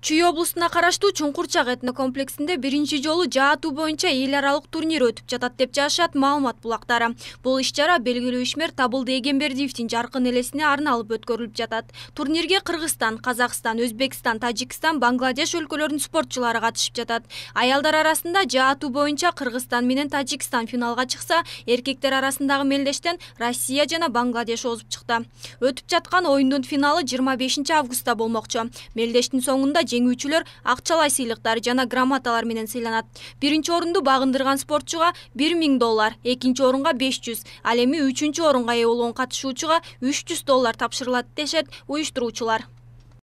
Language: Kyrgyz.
чүй облусуна караштуу чуңкурчак этно комплексинде биринчи жолу жаатуу боюнча эл аралык турнир өтүп жатат деп жазышат маалымат булактары бул иш чара белгилүү ишмер табылды эгембердиевдин жаркын элесине арналып өткөрүлүп жатат турнирге кыргызстан казакстан өзбекстан тажикстан бангладеш өлкөлөрүнүн спортчулары катышып жатат аялдар арасында жаатуу боюнча кыргызстан менен тажикстан финалга чыкса эркектер арасындагы мелдештен россия жана бангладеш озуп чыкты өтүп жаткан оюндун финалы жыйырма бешинчи августта болмокчу мелдештин соңунда жеңүүчүлөр акчалай сыйлыктар жана грамоталар менен сыйланат биринчи орунду багындырган спортчуга бир миң доллар экинчи орунга беш жүз ал эми үчүнчү орунга ээ болгон катышуучуга үч жүз доллар тапшырылат дешет уюштуруучулар